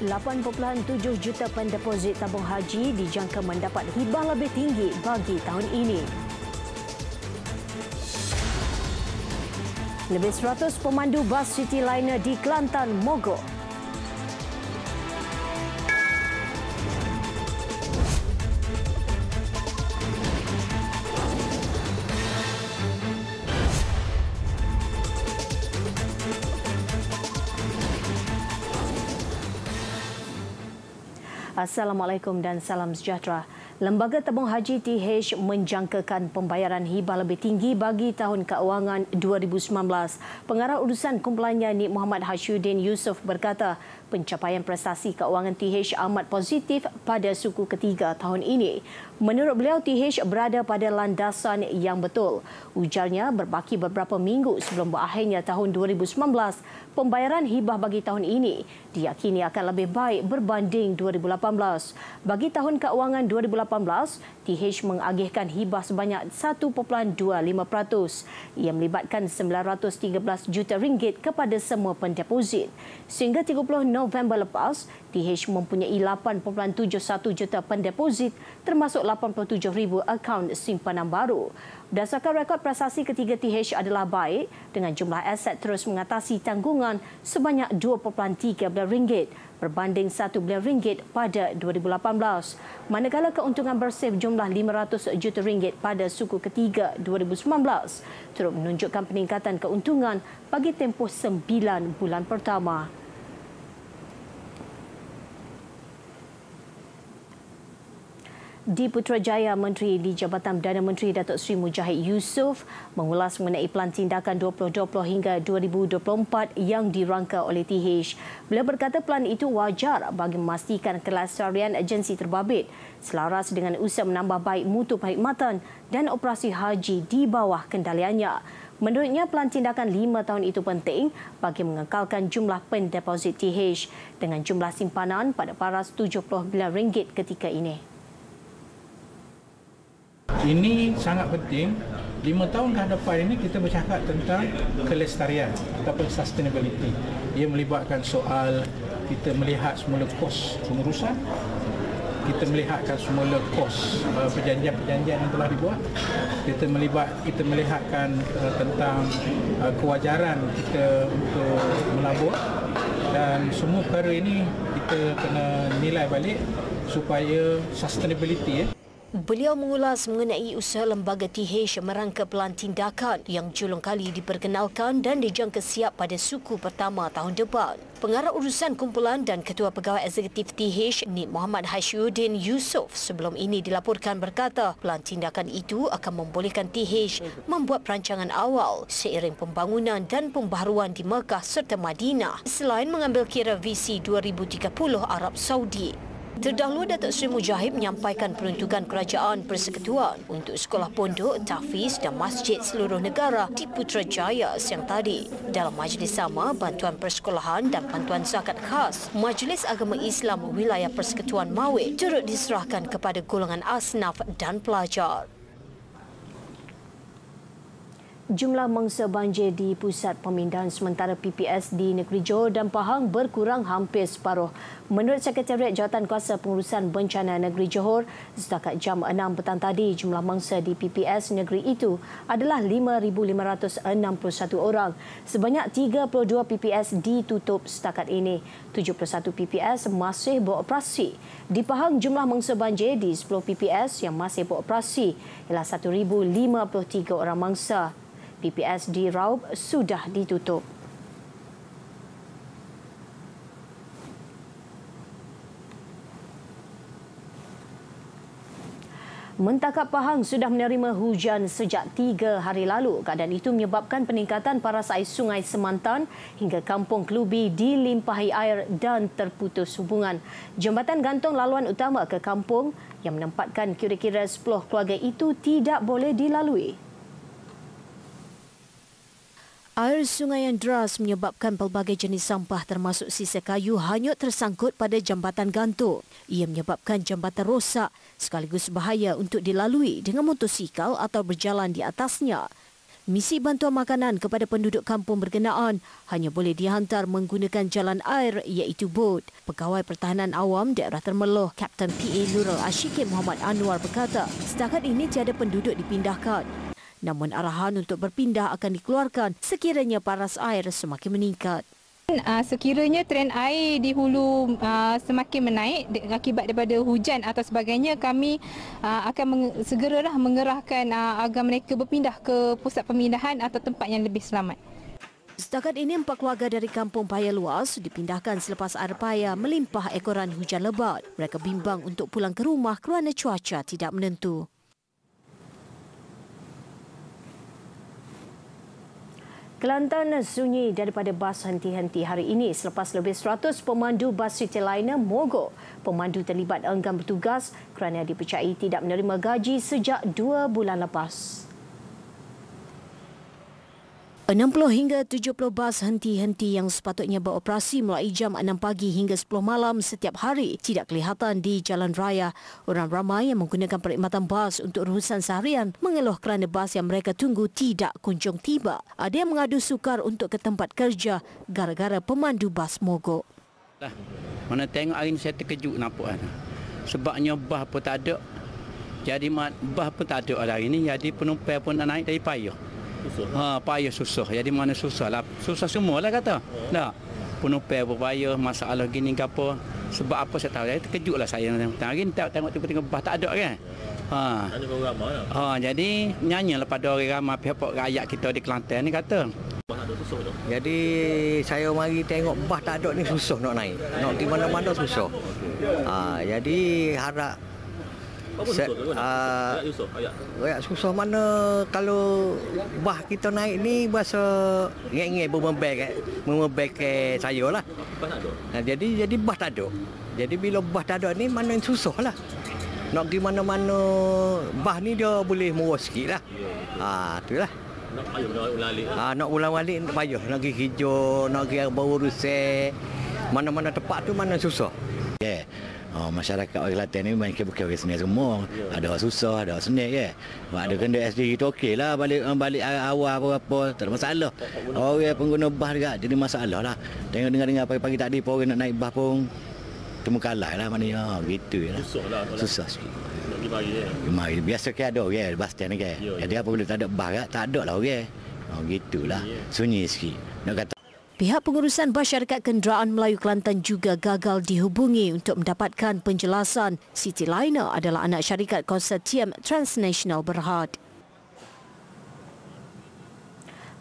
8.7 juta pendeposit tabung haji dijangka mendapat hibah lebih tinggi bagi tahun ini. Lebih 100 pemandu bas City Liner di Kelantan mogok. Assalamualaikum dan salam sejahtera. Lembaga Tabung Haji TH menjangkakan pembayaran hibah lebih tinggi bagi tahun keuangan 2019. Pengarah urusan kumpulannya Nik Muhammad Hashuddin Yusof berkata, pencapaian prestasi keuangan TH amat positif pada suku ketiga tahun ini. Menurut beliau, TH berada pada landasan yang betul. Ujarnya, berbaki beberapa minggu sebelum berakhirnya tahun 2019, pembayaran hibah bagi tahun ini diyakini akan lebih baik berbanding 2018. Bagi tahun keuangan 2018, TH mengagihkan hibah sebanyak 1.25%. Ia melibatkan 913 juta ringgit kepada semua pendeposit. Sehingga 30 November lepas, TH mempunyai 8.71 juta pendeposit termasuk 87 ribu akaun simpanan baru. Berdasarkan rekod prestasi ketiga TH adalah baik dengan jumlah aset terus mengatasi tanggungan sebanyak 2.3 bilion ringgit berbanding 1 bilion ringgit pada 2018. Manakala keuntungan bersih jumlah 500 juta ringgit pada suku ketiga 2019 turut menunjukkan peningkatan keuntungan bagi tempoh 9 bulan pertama. di Putrajaya Menteri di Jabatan Perdana Menteri Datuk Seri Mujahid Yusof mengulas mengenai pelan tindakan 2020 hingga 2024 yang dirangka oleh TH. Beliau berkata pelan itu wajar bagi memastikan kelestarian agensi terbabit selaras dengan usaha menambah baik mutu perkhidmatan dan operasi haji di bawah kendaliannya. Menurutnya, pelan tindakan lima tahun itu penting bagi mengekalkan jumlah pendeposit TH dengan jumlah simpanan pada paras RM70 bilion ketika ini. Ini sangat penting. Lima tahun ke depan ini kita bercakap tentang kelestarian ataupun sustainability. Ia melibatkan soal kita melihat semula kos pengurusan, kita melihatkan semula kos eh, perjanjian-perjanjian yang telah dibuat kita melibat kita melihatkan eh, tentang eh, kewajaran kita untuk melabur dan semua perkara ini kita kena nilai balik supaya sustainability eh. Beliau mengulas mengenai usaha lembaga TH merangka pelan tindakan yang julung kali diperkenalkan dan dijangka siap pada suku pertama tahun depan. Pengarah urusan kumpulan dan ketua pegawai eksekutif TH Nik Muhammad Hashiuddin Yusof sebelum ini dilaporkan berkata pelan tindakan itu akan membolehkan TH membuat perancangan awal seiring pembangunan dan pembaharuan di Mekah serta Madinah selain mengambil kira visi 2030 Arab Saudi. Terdahulu Datuk Seri Mujahid menyampaikan peruntukan kerajaan persekutuan untuk sekolah pondok, tahfiz dan masjid seluruh negara di Putrajaya siang tadi. Dalam majlis sama, bantuan persekolahan dan bantuan zakat khas, Majlis Agama Islam Wilayah Persekutuan Mawid turut diserahkan kepada golongan asnaf dan pelajar jumlah mangsa banjir di pusat pemindahan sementara PPS di negeri Johor dan Pahang berkurang hampir separuh. Menurut Sekretariat Jawatan Kuasa Pengurusan Bencana Negeri Johor, setakat jam 6 petang tadi, jumlah mangsa di PPS negeri itu adalah 5,561 orang. Sebanyak 32 PPS ditutup setakat ini. 71 PPS masih beroperasi. Di Pahang, jumlah mangsa banjir di 10 PPS yang masih beroperasi ialah 1,053 orang mangsa. PPS di Raub sudah ditutup. Mentakap Pahang sudah menerima hujan sejak tiga hari lalu. Keadaan itu menyebabkan peningkatan paras air sungai Semantan hingga kampung Kelubi dilimpahi air dan terputus hubungan. jambatan gantung laluan utama ke kampung yang menempatkan kira-kira 10 keluarga itu tidak boleh dilalui. Air sungai yang deras menyebabkan pelbagai jenis sampah termasuk sisa kayu hanyut tersangkut pada jambatan gantung. Ia menyebabkan jambatan rosak sekaligus bahaya untuk dilalui dengan motosikal atau berjalan di atasnya. Misi bantuan makanan kepada penduduk kampung berkenaan hanya boleh dihantar menggunakan jalan air iaitu bot. Pegawai Pertahanan Awam Daerah Termeloh, Kapten PA Nurul Ashikin Muhammad Anwar berkata, setakat ini tiada penduduk dipindahkan. Namun arahan untuk berpindah akan dikeluarkan sekiranya paras air semakin meningkat. Ah, sekiranya tren air di hulu ah, semakin menaik akibat daripada hujan atau sebagainya kami ah, akan segeralah mengerahkan agar mereka berpindah ke pusat pemindahan atau tempat yang lebih selamat. Setakat ini empat keluarga dari kampung Paya Luas dipindahkan selepas air paya melimpah ekoran hujan lebat. Mereka bimbang untuk pulang ke rumah kerana cuaca tidak menentu. Kelantan sunyi daripada bas henti-henti hari ini selepas lebih 100 pemandu bas city liner mogok. Pemandu terlibat enggan bertugas kerana dipercayai tidak menerima gaji sejak dua bulan lepas. 60 hingga 70 bas henti-henti yang sepatutnya beroperasi mulai jam 6 pagi hingga 10 malam setiap hari tidak kelihatan di jalan raya. Orang ramai yang menggunakan perkhidmatan bas untuk urusan seharian mengeluh kerana bas yang mereka tunggu tidak kunjung tiba. Ada yang mengadu sukar untuk ke tempat kerja gara-gara pemandu bas mogok. Lah, mana tengok hari ini saya terkejut nampak. Lah. Sebabnya bas pun tak ada. Jadi bas pun tak ada hari lah ini. Jadi penumpang pun nak naik dari payah susah. Ha, payah susah. Jadi mana susah lah. Susah semua lah kata. Ha. Ya. Nah, penuh pay berpayah, masalah gini ke apa. Sebab apa saya tahu. Jadi lah saya. Hari ni tengok tiba-tiba bah tak ada kan. Ha. Ha. ha jadi nyanyi lah pada orang ramah pihak rakyat kita di Kelantan ni kata. Jadi saya mari tengok bah tak ada ni susah nak naik. Nak di mana-mana susah. Ha, jadi harap apa susah tu? Ayak susah? Ayak. ayak susah mana kalau bah kita naik ni bahasa ngek-ngek bermebel ke, bermebel ke saya lah. Nah, ha, jadi jadi bah tak ada. Jadi bila bah tak ada ni mana yang susah lah. Nak pergi mana-mana bah ni dia boleh murah sikit lah. Ya, ha, tu lah. Nak payuh nak ulang-alik lah. Ha, nak ulang-alik nak payuh. Nak pergi hijau, nak pergi bau rusak. Mana-mana tempat tu mana susah. Yeah. Oh, masyarakat orang Kelantan ni banyak bukan orang senang semua. Yeah. Ada orang susah, ada orang senang ya. Yeah. ada kena SD itu okey lah. Balik, ah, balik awal apa-apa, tak ada masalah. Orang oh, yang pengguna bas juga, jadi masalah lah. Tengok dengar-dengar pagi-pagi tadi pun orang nak naik bas pun temu kalah lah maknanya. Oh, gitu lah. Susah lah. Susah sikit. Nak pergi mari je. Ya. Biasa ke kan ada orang, okay, ya, bas stand ni okay. Ya, jadi apa bila tak ada bas tak ada lah orang. Okay. Oh, gitulah. Yeah. Sunyi sikit. Nak kata. Pihak pengurusan Masyarakat Kenderaan Melayu Kelantan juga gagal dihubungi untuk mendapatkan penjelasan. Siti Laina adalah anak syarikat konsortium Transnational Berhad.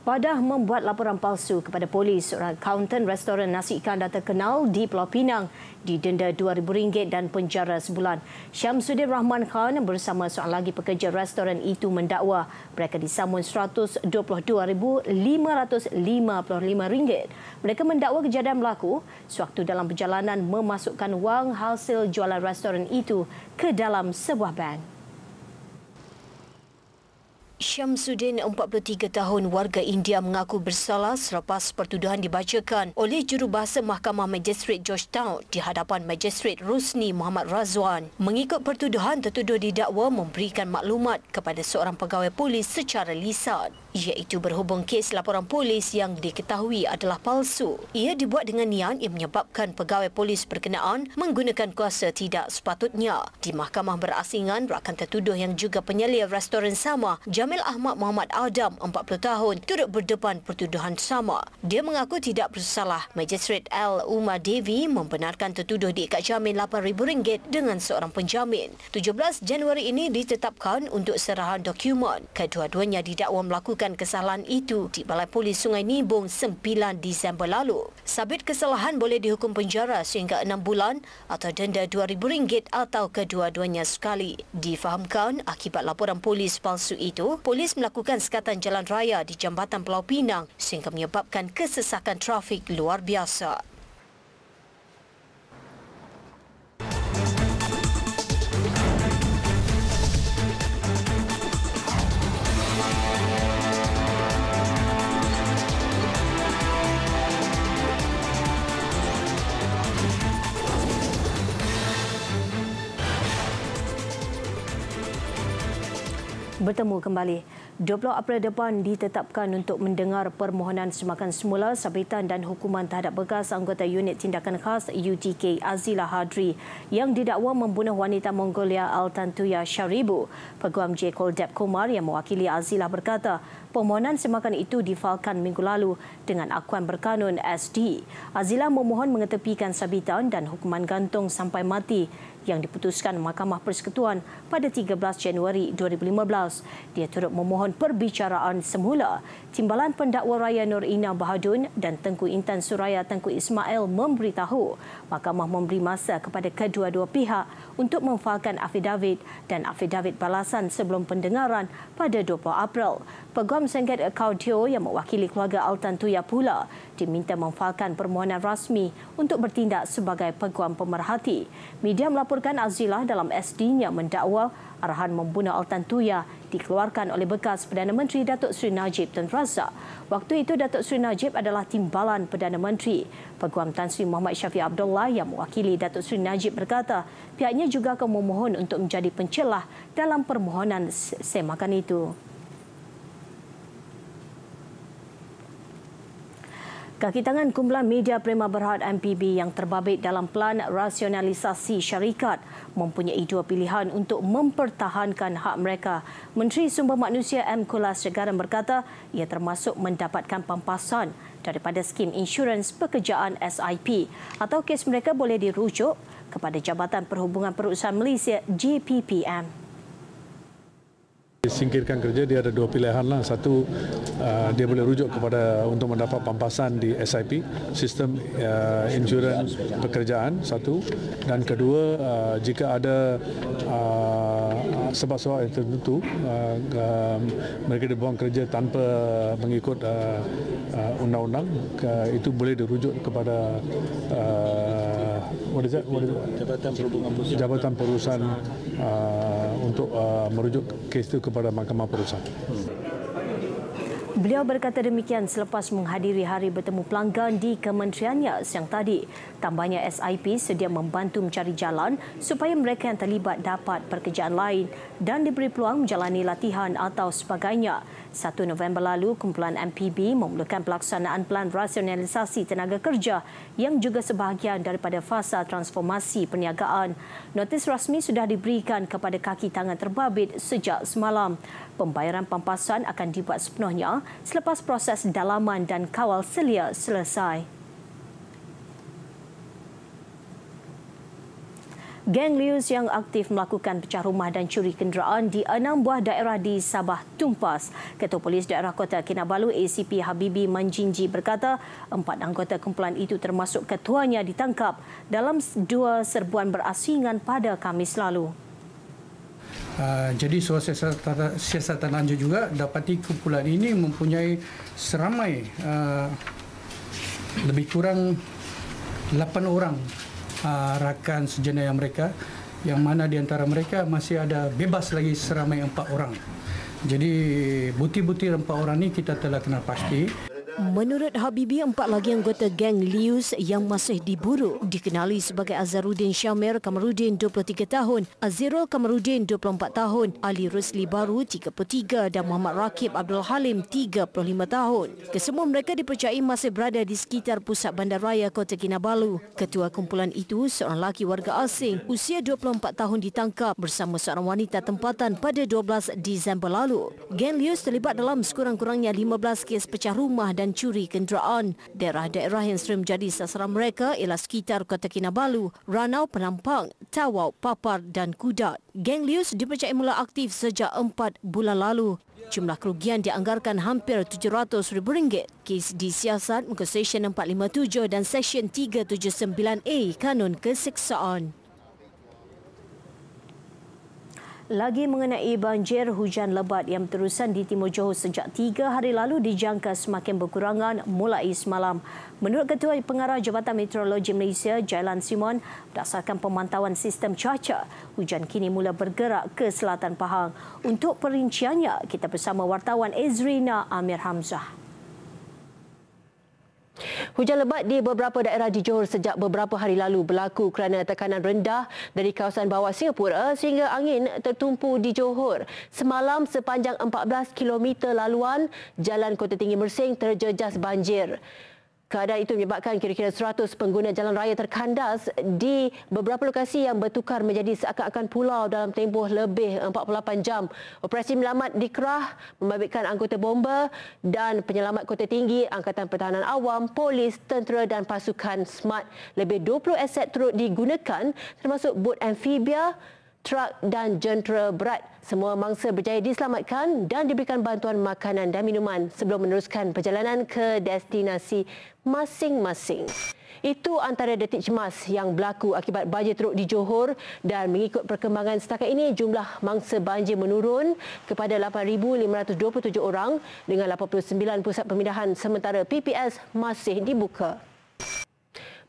Padah membuat laporan palsu kepada polis. Seorang akaunten restoran nasi ikan dah terkenal di Pulau Pinang didenda RM2,000 dan penjara sebulan. Syamsuddin Rahman Khan bersama seorang lagi pekerja restoran itu mendakwa mereka disamun RM122,555. Mereka mendakwa kejadian berlaku sewaktu dalam perjalanan memasukkan wang hasil jualan restoran itu ke dalam sebuah bank. Syamsuddin, 43 tahun warga India mengaku bersalah selepas pertuduhan dibacakan oleh jurubahasa Mahkamah Magistrate Georgetown di hadapan Magistrate Rusni Muhammad Razwan. Mengikut pertuduhan, tertuduh didakwa memberikan maklumat kepada seorang pegawai polis secara lisan iaitu berhubung kes laporan polis yang diketahui adalah palsu. Ia dibuat dengan niat yang menyebabkan pegawai polis berkenaan menggunakan kuasa tidak sepatutnya. Di mahkamah berasingan, rakan tertuduh yang juga penyelia restoran sama, Jam Jamil Ahmad Muhammad Adam, 40 tahun, turut berdepan pertuduhan sama. Dia mengaku tidak bersalah. Majistret L. Uma Devi membenarkan tertuduh diikat jamin RM8,000 dengan seorang penjamin. 17 Januari ini ditetapkan untuk serahan dokumen. Kedua-duanya didakwa melakukan kesalahan itu di Balai Polis Sungai Nibong 9 Disember lalu. Sabit kesalahan boleh dihukum penjara sehingga 6 bulan atau denda RM2,000 atau kedua-duanya sekali. Difahamkan akibat laporan polis palsu itu, polis melakukan sekatan jalan raya di Jambatan Pulau Pinang sehingga menyebabkan kesesakan trafik luar biasa. bertemu kembali. 20 April depan ditetapkan untuk mendengar permohonan semakan semula sabitan dan hukuman terhadap bekas anggota unit tindakan khas UTK Azila Hadri yang didakwa membunuh wanita Mongolia Altantuya Sharibu. Peguam J. Koldep Kumar yang mewakili Azila berkata permohonan semakan itu difalkan minggu lalu dengan akuan berkanun SD. Azila memohon mengetepikan sabitan dan hukuman gantung sampai mati yang diputuskan Mahkamah Persekutuan pada 13 Januari 2015. Dia turut memohon perbicaraan semula. Timbalan pendakwa Raya Nur Ina Bahadun dan Tengku Intan Suraya Tengku Ismail memberitahu mahkamah memberi masa kepada kedua-dua pihak untuk memfahamkan afidavit dan afidavit balasan sebelum pendengaran pada 20 April. Peguam Sengket Kaudio yang mewakili keluarga Altan Tuya pula diminta memfahamkan permohonan rasmi untuk bertindak sebagai peguam pemerhati. Media melaporkan Azilah dalam SD-nya mendakwa arahan membunuh Altan Tuya dikeluarkan oleh bekas Perdana Menteri Datuk Seri Najib Tun Razak. Waktu itu Datuk Seri Najib adalah timbalan Perdana Menteri. Peguam Tan Sri Muhammad Syafiq Abdullah yang mewakili Datuk Seri Najib berkata pihaknya juga akan memohon untuk menjadi pencelah dalam permohonan semakan itu. Kaki tangan kumpulan media Prima Berhad MPB yang terbabit dalam pelan rasionalisasi syarikat mempunyai dua pilihan untuk mempertahankan hak mereka. Menteri Sumber Manusia M. Kulas Segaran berkata ia termasuk mendapatkan pampasan daripada skim insurans pekerjaan SIP atau kes mereka boleh dirujuk kepada Jabatan Perhubungan Perusahaan Malaysia (JPPM). Singkirkan kerja dia ada dua pilihan lah satu uh, dia boleh rujuk kepada untuk mendapat pampasan di SIP sistem uh, insurans pekerjaan satu dan kedua uh, jika ada sebab-sebab yang tertentu um, mereka dibuang kerja tanpa mengikut undang-undang itu boleh dirujuk kepada what is that? What is that? Jabatan Perhubungan Jabatan Perusahaan untuk uh, merujuk kes itu kepada mahkamah perusahaan. Hmm. Beliau berkata demikian selepas menghadiri hari bertemu pelanggan di kementeriannya siang tadi. Tambahnya SIP sedia membantu mencari jalan supaya mereka yang terlibat dapat pekerjaan lain dan diberi peluang menjalani latihan atau sebagainya. 1 November lalu, kumpulan MPB memulakan pelaksanaan pelan rasionalisasi tenaga kerja yang juga sebahagian daripada fasa transformasi perniagaan. Notis rasmi sudah diberikan kepada kaki tangan terbabit sejak semalam. Pembayaran pampasan akan dibuat sepenuhnya selepas proses dalaman dan kawal selia selesai. Geng Lius yang aktif melakukan pecah rumah dan curi kenderaan di enam buah daerah di Sabah tumpas. Ketua Polis Daerah Kota Kinabalu ACP Habibi Manjinji berkata empat anggota kumpulan itu termasuk ketuanya ditangkap dalam dua serbuan berasingan pada Kamis lalu. Uh, jadi suara siasatan anjur juga dapati kumpulan ini mempunyai seramai uh, lebih kurang 8 orang uh, rakan sejenaya mereka yang mana di antara mereka masih ada bebas lagi seramai 4 orang. Jadi butir-butir 4 orang ini kita telah kenal pasti. Menurut Habibi, empat lagi anggota geng Lius yang masih diburu. Dikenali sebagai Azharuddin Syamir Kamarudin, 23 tahun, Azirul Kamarudin, 24 tahun, Ali Rusli Baru, 33 dan Muhammad Rakib Abdul Halim, 35 tahun. Kesemua mereka dipercayai masih berada di sekitar pusat bandaraya Kota Kinabalu. Ketua kumpulan itu, seorang lelaki warga asing, usia 24 tahun ditangkap bersama seorang wanita tempatan pada 12 Disember lalu. Geng Lius terlibat dalam sekurang-kurangnya 15 kes pecah rumah dan pencuri kenderaan. Daerah-daerah yang sering menjadi sasaran mereka ialah sekitar Kota Kinabalu, Ranau Penampang, Tawau, Papar dan Kudat. Geng Lius dipercayai mula aktif sejak empat bulan lalu. Jumlah kerugian dianggarkan hampir RM700,000. Kes di siasat muka Seksyen 457 dan Seksyen 379A Kanun Keseksaan. Lagi mengenai banjir hujan lebat yang berterusan di Timur Johor sejak tiga hari lalu dijangka semakin berkurangan mulai semalam. Menurut Ketua Pengarah Jabatan Meteorologi Malaysia, Jailan Simon, berdasarkan pemantauan sistem cuaca, hujan kini mula bergerak ke selatan Pahang. Untuk perinciannya, kita bersama wartawan Ezrina Amir Hamzah. Hujan lebat di beberapa daerah di Johor sejak beberapa hari lalu berlaku kerana tekanan rendah dari kawasan bawah Singapura sehingga angin tertumpu di Johor. Semalam sepanjang 14 km laluan jalan Kota Tinggi Mersing terjejas banjir. Keadaan itu menyebabkan kira-kira 100 pengguna jalan raya terkandas di beberapa lokasi yang bertukar menjadi seakan-akan pulau dalam tempoh lebih 48 jam. Operasi melamat dikerah membabitkan anggota bomba dan penyelamat kota tinggi, Angkatan Pertahanan Awam, polis, tentera dan pasukan smart. Lebih 20 aset turut digunakan termasuk bot amfibia, Truck dan jentera berat. Semua mangsa berjaya diselamatkan dan diberikan bantuan makanan dan minuman sebelum meneruskan perjalanan ke destinasi masing-masing. Itu antara detik cemas yang berlaku akibat banjir teruk di Johor dan mengikut perkembangan setakat ini jumlah mangsa banjir menurun kepada 8,527 orang dengan 89 pusat pemindahan sementara PPS masih dibuka.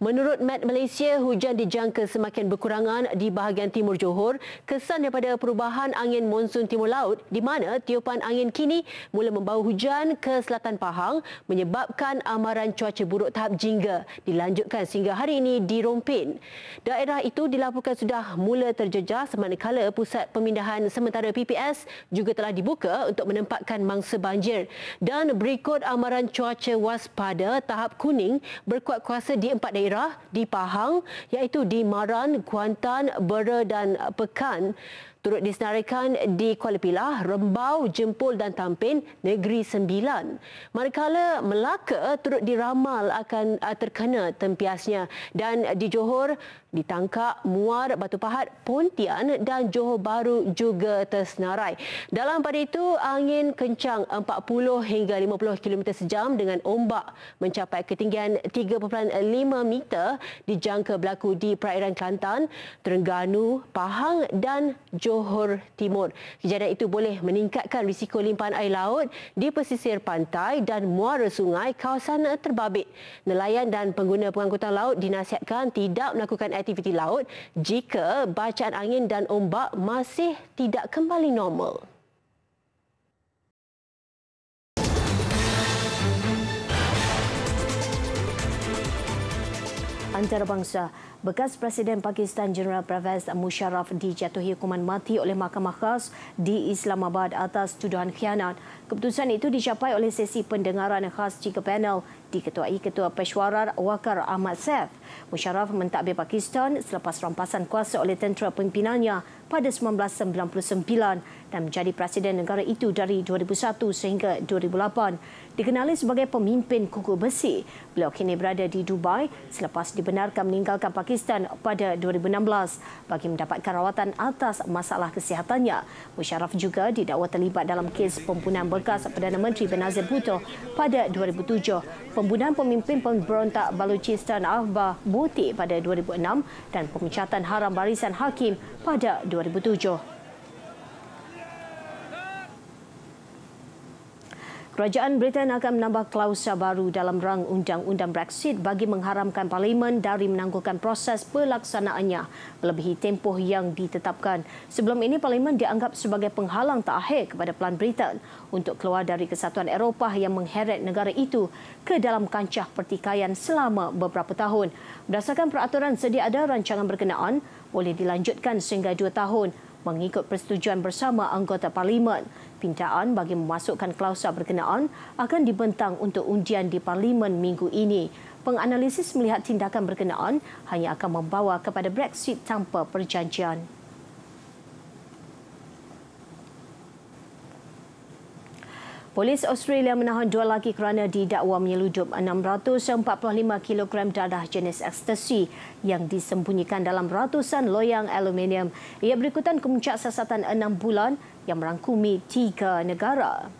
Menurut Met Malaysia, hujan dijangka semakin berkurangan di bahagian timur Johor kesan daripada perubahan angin monsun timur laut di mana tiupan angin kini mula membawa hujan ke selatan Pahang menyebabkan amaran cuaca buruk tahap jingga dilanjutkan sehingga hari ini di Rompin. Daerah itu dilaporkan sudah mula terjejas manakala pusat pemindahan sementara PPS juga telah dibuka untuk menempatkan mangsa banjir. Dan berikut amaran cuaca waspada tahap kuning berkuat kuasa di empat daerah daerah di Pahang iaitu di Maran, Kuantan, Bera dan Pekan turut disenaraikan di Kuala Pilah, Rembau, Jempol dan Tampin, Negeri Sembilan. Manakala Melaka turut diramal akan terkena tempiasnya dan di Johor ditangkap Muar, Batu Pahat, Pontian dan Johor Bahru juga tersenarai. Dalam pada itu, angin kencang 40 hingga 50 km sejam dengan ombak mencapai ketinggian 3.5 meter dijangka berlaku di perairan Kelantan, Terengganu, Pahang dan Johor Timur. Kejadian itu boleh meningkatkan risiko limpahan air laut di pesisir pantai dan muara sungai kawasan terbabit. Nelayan dan pengguna pengangkutan laut dinasihatkan tidak melakukan aktiviti laut jika bacaan angin dan ombak masih tidak kembali normal. Antarabangsa bekas Presiden Pakistan General Pervez Musharraf dijatuhi hukuman mati oleh Mahkamah Khas di Islamabad atas tuduhan khianat. Keputusan itu dicapai oleh sesi pendengaran khas jika panel diketuai Ketua peswarar Wakar Ahmad Saif. Musharraf mentadbir Pakistan selepas rampasan kuasa oleh tentera pimpinannya pada 1999 dan menjadi presiden negara itu dari 2001 sehingga 2008. Dikenali sebagai pemimpin kuku besi, beliau kini berada di Dubai selepas dibenarkan meninggalkan Pakistan Pakistan pada 2016 bagi mendapatkan rawatan atas masalah kesihatannya. Musharraf juga didakwa terlibat dalam kes pembunuhan bekas Perdana Menteri Benazir Bhutto pada 2007, pembunuhan pemimpin pemberontak Balochistan Ahba Bhutti pada 2006 dan pemecatan haram barisan hakim pada 2007. Kerajaan Britain akan menambah klausa baru dalam rang undang-undang Brexit bagi mengharamkan parlimen dari menangguhkan proses pelaksanaannya melebihi tempoh yang ditetapkan. Sebelum ini parlimen dianggap sebagai penghalang terakhir kepada plan Britain untuk keluar dari kesatuan Eropah yang mengheret negara itu ke dalam kancah pertikaian selama beberapa tahun. Berdasarkan peraturan sedia ada rancangan berkenaan boleh dilanjutkan sehingga dua tahun mengikut persetujuan bersama anggota parlimen. Pintaan bagi memasukkan klausa berkenaan akan dibentang untuk undian di parlimen minggu ini. Penganalisis melihat tindakan berkenaan hanya akan membawa kepada Brexit tanpa perjanjian. Polis Australia menahan dua lelaki kerana didakwa menyeludup 645 kg dadah jenis ekstasi yang disembunyikan dalam ratusan loyang aluminium. Ia berikutan kemuncak sasatan enam bulan yang merangkumi tiga negara.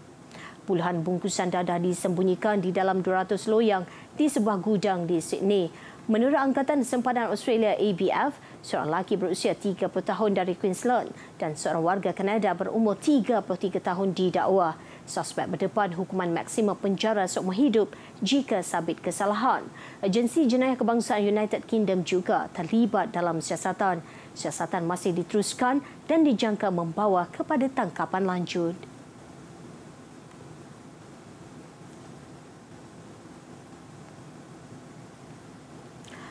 Puluhan bungkusan dadah disembunyikan di dalam 200 loyang di sebuah gudang di Sydney. Menurut Angkatan Sempadan Australia ABF, seorang lelaki berusia 30 tahun dari Queensland dan seorang warga Kanada berumur 33 tahun didakwa suspek berdepan hukuman maksimum penjara seumur hidup jika sabit kesalahan. Agensi Jenayah Kebangsaan United Kingdom juga terlibat dalam siasatan. Siasatan masih diteruskan dan dijangka membawa kepada tangkapan lanjut.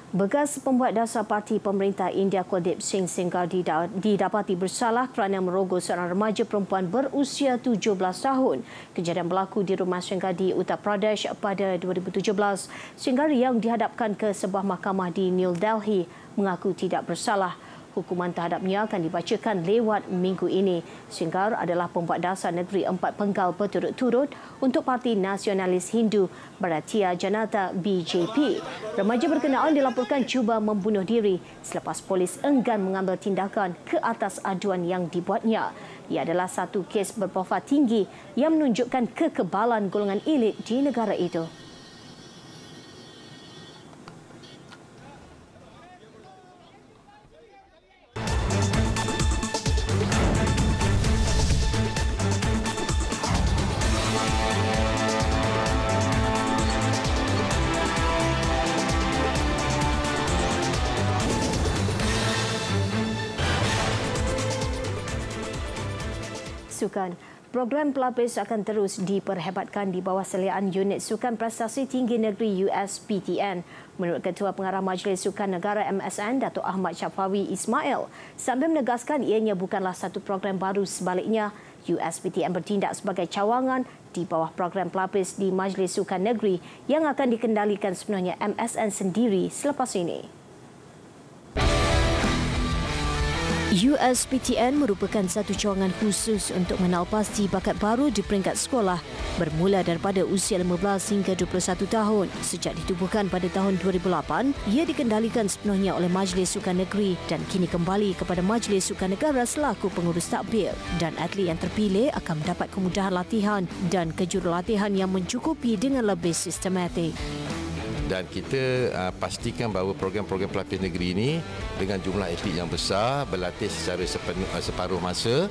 Bekas pembuat dasar parti pemerintah India Kuldip Singh Singhal didapati bersalah kerana merogoh seorang remaja perempuan berusia 17 tahun. Kejadian berlaku di rumah Singhal di Uttar Pradesh pada 2017. Singhal yang dihadapkan ke sebuah mahkamah di New Delhi mengaku tidak bersalah hukuman terhadapnya akan dibacakan lewat minggu ini. Singar adalah pembuat dasar negeri empat penggal berturut-turut untuk Parti Nasionalis Hindu Bharatiya Janata BJP. Remaja berkenaan dilaporkan cuba membunuh diri selepas polis enggan mengambil tindakan ke atas aduan yang dibuatnya. Ia adalah satu kes berprofil tinggi yang menunjukkan kekebalan golongan elit di negara itu. sukan. Program pelapis akan terus diperhebatkan di bawah seliaan unit sukan prestasi tinggi negeri USPTN. Menurut Ketua Pengarah Majlis Sukan Negara MSN, Datuk Ahmad Syafawi Ismail, sambil menegaskan ianya bukanlah satu program baru sebaliknya, USPTN bertindak sebagai cawangan di bawah program pelapis di Majlis Sukan Negeri yang akan dikendalikan sepenuhnya MSN sendiri selepas ini. USPTN merupakan satu cawangan khusus untuk mengenal pasti bakat baru di peringkat sekolah bermula daripada usia 15 hingga 21 tahun. Sejak ditubuhkan pada tahun 2008, ia dikendalikan sepenuhnya oleh Majlis Sukan Negeri dan kini kembali kepada Majlis Sukan Negara selaku pengurus takbir. Dan atlet yang terpilih akan mendapat kemudahan latihan dan kejurulatihan yang mencukupi dengan lebih sistematik dan kita uh, pastikan bahawa program-program pelatih negeri ini dengan jumlah atlet yang besar berlatih secara sepenuh, ah, uh, separuh masa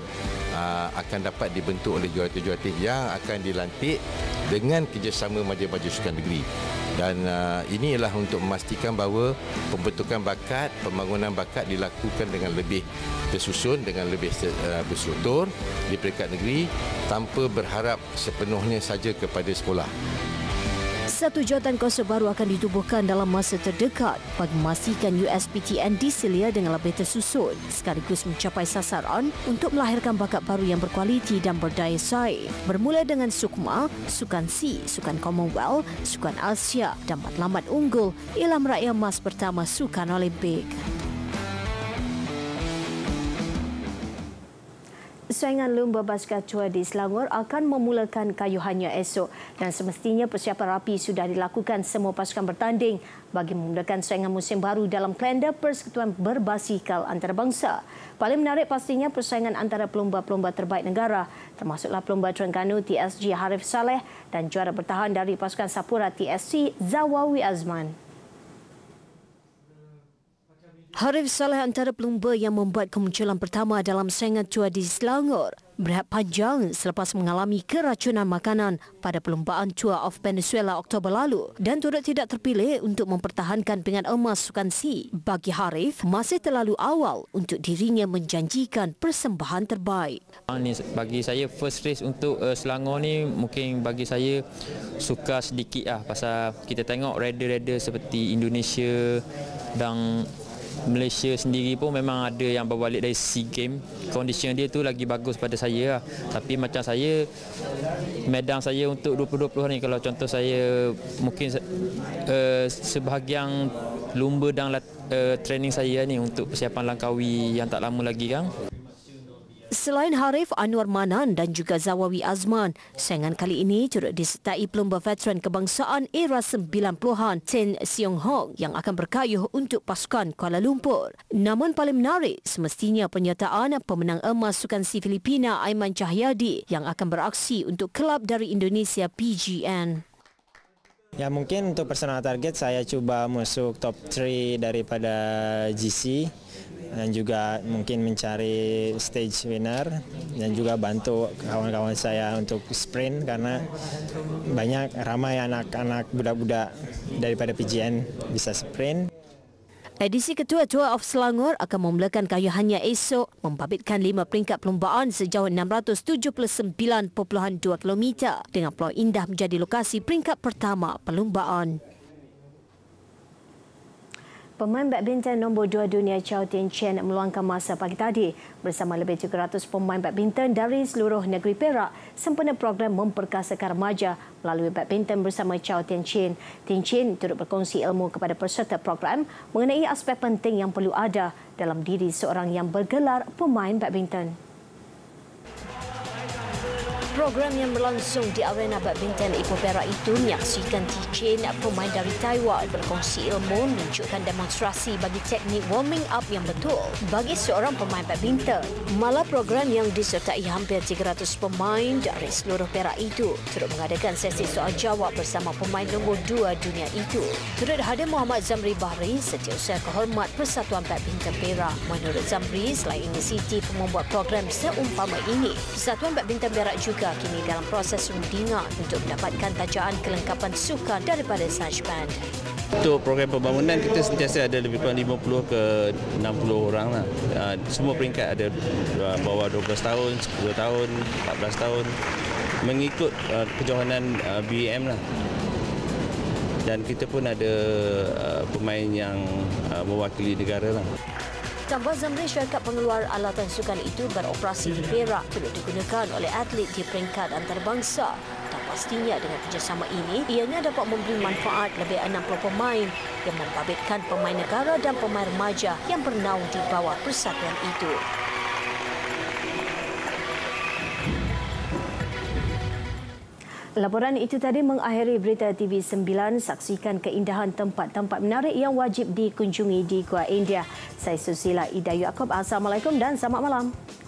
uh, akan dapat dibentuk oleh juratih-juratih yang akan dilantik dengan kerjasama majlis-majlis sukan negeri dan uh, inilah untuk memastikan bahawa pembentukan bakat, pembangunan bakat dilakukan dengan lebih tersusun, dengan lebih uh, berstruktur di peringkat negeri tanpa berharap sepenuhnya saja kepada sekolah. Satu jawatan kuasa baru akan ditubuhkan dalam masa terdekat bagi memastikan USPTN disilia dengan lebih tersusun sekaligus mencapai sasaran untuk melahirkan bakat baru yang berkualiti dan berdaya saing. Bermula dengan Sukma, Sukan C, Sukan Commonwealth, Sukan Asia dan lambat unggul ialah meraih emas pertama Sukan Olimpik. Persaingan Lumba basikal Tua di Selangor akan memulakan kayuhannya esok dan semestinya persiapan rapi sudah dilakukan semua pasukan bertanding bagi memulakan saingan musim baru dalam kalender persekutuan berbasikal antarabangsa. Paling menarik pastinya persaingan antara pelumba-pelumba terbaik negara termasuklah pelumba Terengganu TSG Harif Saleh dan juara bertahan dari pasukan Sapura TSC Zawawi Azman. Harif salah antara pelumba yang membuat kemunculan pertama dalam sengat tuan di Selangor. Berat panjang selepas mengalami keracunan makanan pada pelumbaan Tour of Venezuela Oktober lalu dan turut tidak terpilih untuk mempertahankan pingat emas sukan C. Bagi Harif, masih terlalu awal untuk dirinya menjanjikan persembahan terbaik. Bagi saya, first race untuk eh, Selangor ni mungkin bagi saya suka sedikit lah pasal kita tengok rider-rider seperti Indonesia dan Malaysia sendiri pun memang ada yang berbalik dari SEA Games. Kondisi dia tu lagi bagus pada saya lah. Tapi macam saya, medan saya untuk 2020 ni kalau contoh saya mungkin uh, sebahagian lumba dan uh, training saya ni untuk persiapan langkawi yang tak lama lagi kan. Selain Harif Anwar Manan dan juga Zawawi Azman, saingan kali ini turut disertai pelumba veteran kebangsaan era 90-an Chen Siong Hong yang akan berkayuh untuk pasukan Kuala Lumpur. Namun paling menarik semestinya penyertaan pemenang emas sukan si Filipina Aiman Cahyadi yang akan beraksi untuk kelab dari Indonesia PGN. Ya mungkin untuk personal target saya coba masuk top 3 daripada GC dan juga mungkin mencari stage winner dan juga bantu kawan-kawan saya untuk sprint karena banyak ramai anak-anak budak-budak daripada PGN bisa sprint. Edisi Ketua Tour of Selangor akan memulakan kayuhannya esok membabitkan lima peringkat perlombaan sejauh 679.2 km dengan Pulau Indah menjadi lokasi peringkat pertama perlombaan. Pemain badminton nombor dua dunia Chao Tien Chen meluangkan masa pagi tadi bersama lebih 700 pemain badminton dari seluruh negeri Perak sempena program memperkasakan remaja melalui badminton bersama Chao Tien Chen. Tien Chen turut berkongsi ilmu kepada peserta program mengenai aspek penting yang perlu ada dalam diri seorang yang bergelar pemain badminton program yang berlangsung di arena badminton Ipoh Perak itu menyaksikan Tichin pemain dari Taiwan berkongsi ilmu menunjukkan demonstrasi bagi teknik warming up yang betul bagi seorang pemain badminton. Malah program yang disertai hampir 300 pemain dari seluruh Perak itu turut mengadakan sesi soal jawab bersama pemain nombor dua dunia itu. Turut hadir Muhammad Zamri Bahri, setiausaha kehormat Persatuan Badminton Perak. Menurut Zamri, selain inisiatif membuat program seumpama ini, Persatuan Badminton Perak juga Malaysia kini dalam proses rundingan untuk mendapatkan tajaan kelengkapan sukan daripada Sash Band. Untuk program pembangunan kita sentiasa ada lebih kurang 50 ke 60 orang. Lah. Ah, semua peringkat ada ah, bawah 12 tahun, 10 tahun, 14 tahun mengikut kejohanan ah, BEM. Lah. Dan kita pun ada pemain yang mewakili negara. Lah. Tambah Zamri syarikat pengeluar alatan sukan itu beroperasi di Perak turut digunakan oleh atlet di peringkat antarabangsa. Tak pastinya dengan kerjasama ini, ianya dapat memberi manfaat lebih enam puluh pemain yang membabitkan pemain negara dan pemain remaja yang bernaung di bawah persatuan itu. laporan itu tadi mengakhiri berita TV9. Saksikan keindahan tempat-tempat menarik yang wajib dikunjungi di Gua India. Saya Susila Idayu Akob. Assalamualaikum dan selamat malam.